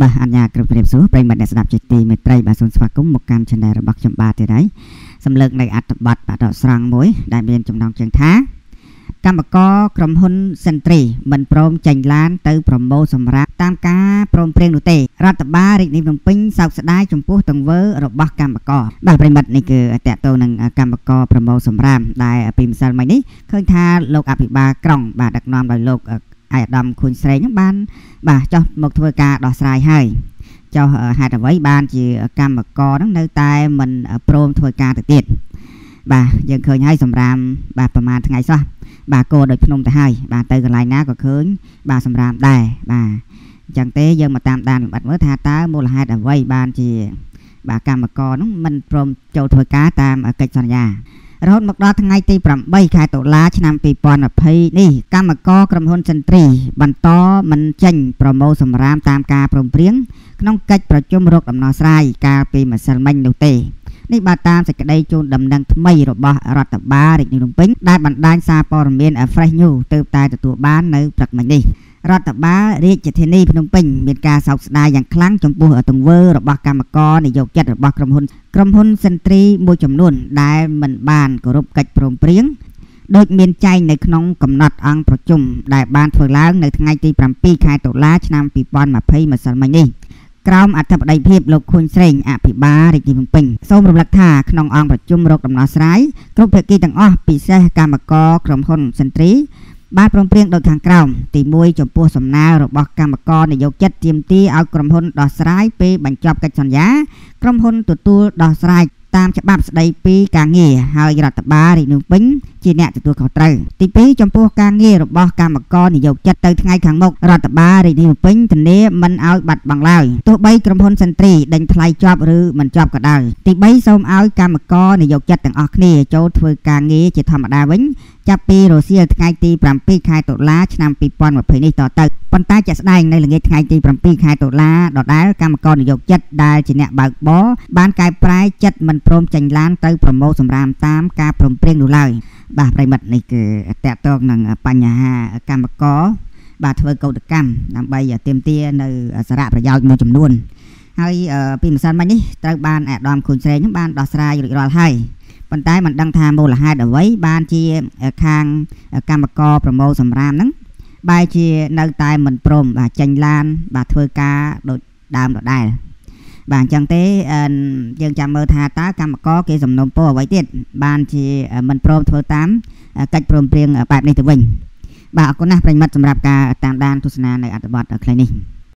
បាទអញ្ញាគ្រប់គ្រងសួរប្រិមត្តអ្នកស្ដាប់ជាទីមេត្រីបាទសូមស្វាគមន៍មកកាន់ channel របស់ខ្ញុំបាទទៀតហើយសំឡឹកនៅអត្ថបទបាទដកស្រង់មួយដែលមានចំណងជើងថាកម្មករក្រុមហ៊ុន Sentry មិនព្រមចេញឡាន ទៅ ប្រមូលសម្រាប់តាមការព្រមព្រៀងនោះទេរដ្ឋបាលរាជធានីភ្នំពេញសោកស្ដាយចំពោះទង្វើ របស់កម្មករបាទប្រិមត្តនេះគឺតកតទៅនឹងកម្មករប្រមូលសម្រាប់ដែលពីម្សិលមិញនេះឃើញថាលោកអភិបាលក្រុងបាទដឹកនាំដោយលោកអាយដាមខូនស្រីនឹងបានបាទចោះមកធ្វើការដោះស្រាយហើយចោះហេតុអ្វីបានជាកម្មករនឹងនៅតែមិនព្រមធ្វើការទៅទៀតបាទយើងឃើញហើយសម្រាមបាទប្រហែលថ្ងៃសោះបាទគោដោយភ្នំទៅហើយបាទទៅកន្លែងណាក៏ឃើញបាទសម្រាមដែរបាទអញ្ចឹងទេយើងមកតាមដានលម្អិតមើលថាតើមូលហេតុអ្វីបានជា បាទកម្មករនឹងមិនព្រមចូលធ្វើការតាមកិច្ចសន្យារហូតមកដល់ថ្ងៃទី8ខែតុលាឆ្នាំ2020នេះកម្មករក្រុមហ៊ុនសិនទ្រីបន្តមិនចេញប្រមូលសម្រាមតាមការព្រមព្រៀងក្នុងកិច្ចប្រជុំរកដំណោះស្រាយកាលពីម្សិលមិញនោះទេនេះបើតាមសេចក្តីជូនដំណឹងថ្មីរបស់រដ្ឋបាលរាជធានីភ្នំពេញដែលបណ្ដាញសារព័ត៌មាន Fresh News ទើបតែទទួលបាននៅព្រឹកមិញនេះរដ្ឋបាលរាជធានីភ្នំពេញមានការសោកស្ដាយយ៉ាងខ្លាំងចំពោះទង្វើរបស់កម្មករនិយោជិតរបស់ក្រុមហ៊ុនក្រុមហ៊ុនសិនទ្រីមួយចំនួនដែលមិនបានគោរពកិច្ចព្រមព្រៀងដូចមានចែងនៅក្នុងកំណត់អង្គប្រជុំដែលបានធ្វើឡើងនៅថ្ងៃទី7ខែតុលាឆ្នាំ2020ម្សិលមិញនេះក្រោមអធិបតីភាពលោកខុញស្រេងអភិបាលរាជធានីភ្នំពេញសូមរំលឹកថាក្នុងអង្គប្រជុំរកដំណោះស្រាយគ្រប់ភាគីទាំងអស់ពិសេសកម្មករក្រុមហ៊ុនសិនទ្រីបានព្រមព្រៀងដូចខាងក្រោមទី1ចំពោះសំណើរបស់គណៈកម្មការនយោជិតទាមទារឲ្យក្រុមហ៊ុនដោះស្រាយពេលបញ្ចប់កិច្ចសន្យាក្រុមហ៊ុនទទួលដោះស្រាយតាមច្បាប់ស្តីពីការងារហើយរដ្ឋបាលរាជធានីភ្នំពេញជាអ្នកទទួលខុសត្រូវទី2ចំពោះការងាររបស់កម្មករនិយោជិតទៅថ្ងៃខាងមុខរដ្ឋបាលរាជធានីភ្នំពេញធានាមិនឲ្យបាត់បង់ឡើយទោះបីក្រុមហ៊ុនសិនទ្រីដេញថ្លៃជាប់ឬមិនជាប់ក៏ដោយទី3សូមឲ្យកម្មករនិយោជិតទាំងអស់គ្នាចូលធ្វើការងារជាធម្មតាវិញចាប់ពីរសៀលថ្ងៃទី7ខែតុលាឆ្នាំ2020នេះតទៅប៉ុន្តែជាក់ស្ដែងនៅល្ងាចថ្ងៃទី7ខែតុលាដដែលកម្មករនយោជិតដែលជាអ្នកបើកបរបានកែប្រែចិត្តមិនព្រមចាញ់ឡានទៅប្រមូលសម្រាមតាមការព្រមព្រៀងនោះឡើយ។បាទប្រិមិត្តនេះគឺតកតងនឹងបញ្ហាកម្មករបាទធ្វើកោតកម្មដើម្បីទៀមទានៅសារៈប្រយោជន៍មួយចំនួន ហើយពីម្សិលមិញនេះត្រូវបានអាដាមខូនស្រេងបានដោះស្រាយរួចរាល់ហើយប៉ុន្តែមិនដឹងថាមូលហេតុអ្វីបានជាខាងកម្មករប្រមូលសម្រាមហ្នឹងបែរជានៅតែមិនព្រមបាទចេញឡាន បាទធ្វើការដូចដើមដដែលបាទអញ្ចឹងទេយើងចាំមើលថាតើកម្មករគេសំណុំពរអ្វីទៀតបានជាមិនព្រមធ្វើតាមកិច្ចព្រមព្រៀងបែបនេះទៅវិញបាទអរគុណណាស់ប្រិមិត្តសម្រាប់ការតាមដានទស្សនានៅអត្ថបទខ្លីនេះ